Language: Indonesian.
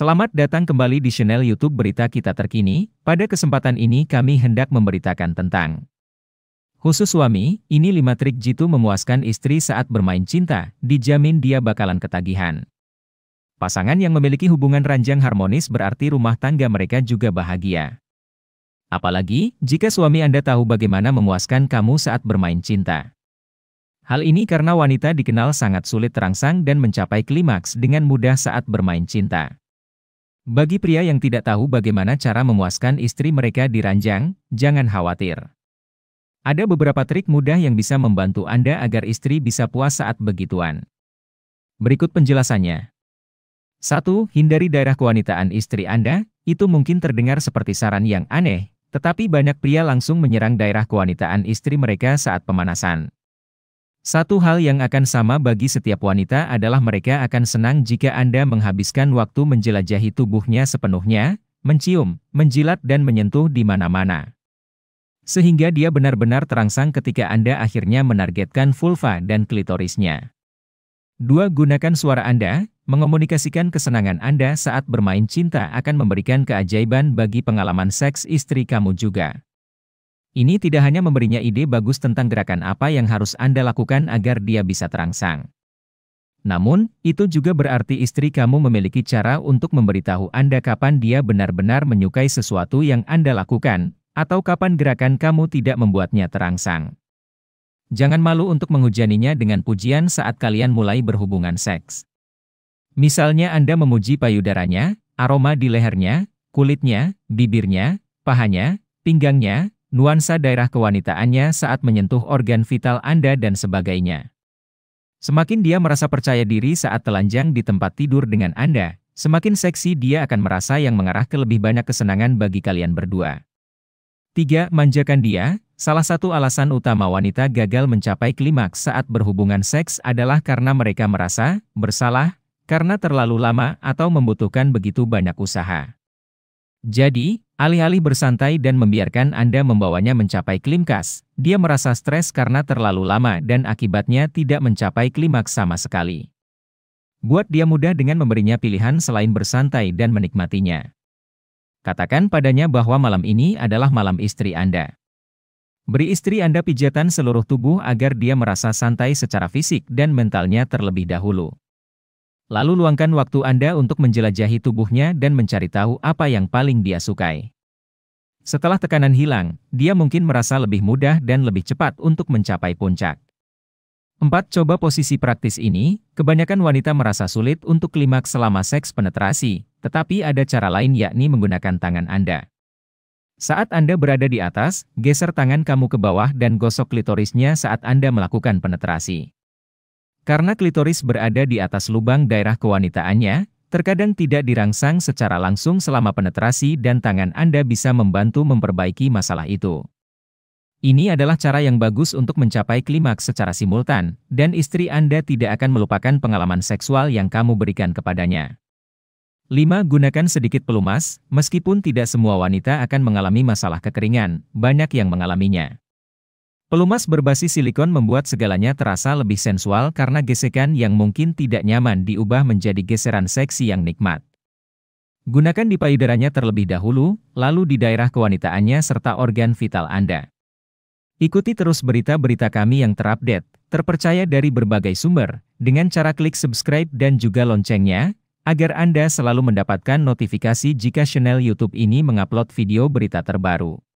Selamat datang kembali di channel YouTube Berita Kita Terkini. Pada kesempatan ini kami hendak memberitakan tentang Khusus suami, ini 5 trik jitu memuaskan istri saat bermain cinta, dijamin dia bakalan ketagihan. Pasangan yang memiliki hubungan ranjang harmonis berarti rumah tangga mereka juga bahagia. Apalagi, jika suami Anda tahu bagaimana memuaskan kamu saat bermain cinta. Hal ini karena wanita dikenal sangat sulit terangsang dan mencapai klimaks dengan mudah saat bermain cinta. Bagi pria yang tidak tahu bagaimana cara memuaskan istri mereka di ranjang, jangan khawatir. Ada beberapa trik mudah yang bisa membantu Anda agar istri bisa puas saat begituan. Berikut penjelasannya. 1. Hindari daerah kewanitaan istri Anda, itu mungkin terdengar seperti saran yang aneh, tetapi banyak pria langsung menyerang daerah kewanitaan istri mereka saat pemanasan. Satu hal yang akan sama bagi setiap wanita adalah mereka akan senang jika Anda menghabiskan waktu menjelajahi tubuhnya sepenuhnya, mencium, menjilat dan menyentuh di mana-mana. Sehingga dia benar-benar terangsang ketika Anda akhirnya menargetkan vulva dan klitorisnya. Dua, Gunakan suara Anda, Mengomunikasikan kesenangan Anda saat bermain cinta akan memberikan keajaiban bagi pengalaman seks istri kamu juga. Ini tidak hanya memberinya ide bagus tentang gerakan apa yang harus Anda lakukan agar dia bisa terangsang. Namun, itu juga berarti istri kamu memiliki cara untuk memberitahu Anda kapan dia benar-benar menyukai sesuatu yang Anda lakukan, atau kapan gerakan kamu tidak membuatnya terangsang. Jangan malu untuk menghujaninya dengan pujian saat kalian mulai berhubungan seks. Misalnya Anda memuji payudaranya, aroma di lehernya, kulitnya, bibirnya, pahanya, pinggangnya, nuansa daerah kewanitaannya saat menyentuh organ vital Anda dan sebagainya. Semakin dia merasa percaya diri saat telanjang di tempat tidur dengan Anda, semakin seksi dia akan merasa yang mengarah ke lebih banyak kesenangan bagi kalian berdua. 3. Manjakan dia, salah satu alasan utama wanita gagal mencapai klimaks saat berhubungan seks adalah karena mereka merasa bersalah karena terlalu lama atau membutuhkan begitu banyak usaha. Jadi, alih-alih bersantai dan membiarkan Anda membawanya mencapai klimkas, dia merasa stres karena terlalu lama dan akibatnya tidak mencapai klimaks sama sekali. Buat dia mudah dengan memberinya pilihan selain bersantai dan menikmatinya. Katakan padanya bahwa malam ini adalah malam istri Anda. Beri istri Anda pijatan seluruh tubuh agar dia merasa santai secara fisik dan mentalnya terlebih dahulu. Lalu luangkan waktu Anda untuk menjelajahi tubuhnya dan mencari tahu apa yang paling dia sukai. Setelah tekanan hilang, dia mungkin merasa lebih mudah dan lebih cepat untuk mencapai puncak. 4. Coba posisi praktis ini, kebanyakan wanita merasa sulit untuk klimaks selama seks penetrasi, tetapi ada cara lain yakni menggunakan tangan Anda. Saat Anda berada di atas, geser tangan kamu ke bawah dan gosok klitorisnya saat Anda melakukan penetrasi. Karena klitoris berada di atas lubang daerah kewanitaannya, terkadang tidak dirangsang secara langsung selama penetrasi dan tangan Anda bisa membantu memperbaiki masalah itu. Ini adalah cara yang bagus untuk mencapai klimaks secara simultan, dan istri Anda tidak akan melupakan pengalaman seksual yang kamu berikan kepadanya. 5. Gunakan sedikit pelumas, meskipun tidak semua wanita akan mengalami masalah kekeringan, banyak yang mengalaminya. Pelumas berbasis silikon membuat segalanya terasa lebih sensual karena gesekan yang mungkin tidak nyaman diubah menjadi geseran seksi yang nikmat. Gunakan di payudaranya terlebih dahulu, lalu di daerah kewanitaannya serta organ vital Anda. Ikuti terus berita-berita kami yang terupdate, terpercaya dari berbagai sumber, dengan cara klik subscribe dan juga loncengnya, agar Anda selalu mendapatkan notifikasi jika channel YouTube ini mengupload video berita terbaru.